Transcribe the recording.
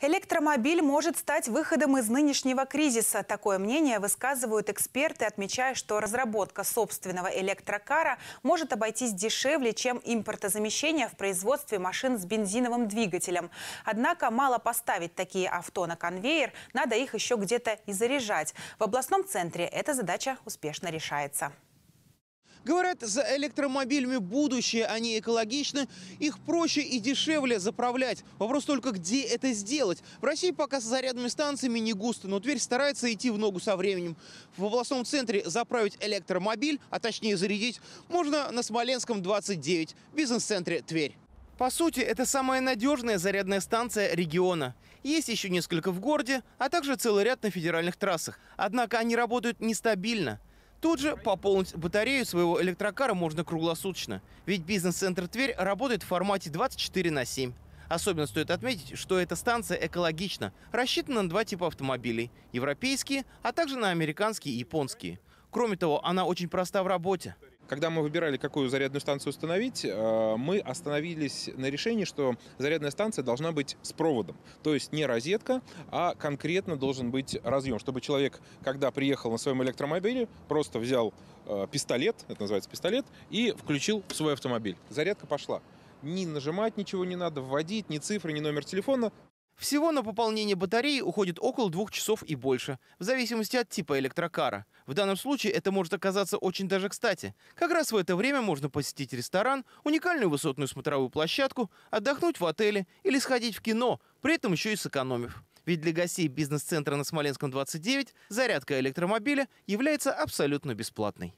Электромобиль может стать выходом из нынешнего кризиса. Такое мнение высказывают эксперты, отмечая, что разработка собственного электрокара может обойтись дешевле, чем импортозамещение в производстве машин с бензиновым двигателем. Однако мало поставить такие авто на конвейер, надо их еще где-то и заряжать. В областном центре эта задача успешно решается. Говорят, за электромобилями будущее, они а экологичны, их проще и дешевле заправлять. Вопрос только, где это сделать. В России пока с зарядными станциями не густо, но Тверь старается идти в ногу со временем. В областном центре заправить электромобиль, а точнее зарядить, можно на Смоленском 29, бизнес-центре Тверь. По сути, это самая надежная зарядная станция региона. Есть еще несколько в городе, а также целый ряд на федеральных трассах. Однако они работают нестабильно. Тут же пополнить батарею своего электрокара можно круглосуточно. Ведь бизнес-центр Тверь работает в формате 24 на 7. Особенно стоит отметить, что эта станция экологична, рассчитана на два типа автомобилей – европейские, а также на американские и японские. Кроме того, она очень проста в работе. Когда мы выбирали, какую зарядную станцию установить, э, мы остановились на решении, что зарядная станция должна быть с проводом. То есть не розетка, а конкретно должен быть разъем, чтобы человек, когда приехал на своем электромобиле, просто взял э, пистолет, это называется пистолет, и включил свой автомобиль. Зарядка пошла. Ни нажимать ничего не надо, вводить, ни цифры, ни номер телефона. Всего на пополнение батареи уходит около двух часов и больше, в зависимости от типа электрокара. В данном случае это может оказаться очень даже кстати. Как раз в это время можно посетить ресторан, уникальную высотную смотровую площадку, отдохнуть в отеле или сходить в кино, при этом еще и сэкономив. Ведь для гостей бизнес-центра на Смоленском 29 зарядка электромобиля является абсолютно бесплатной.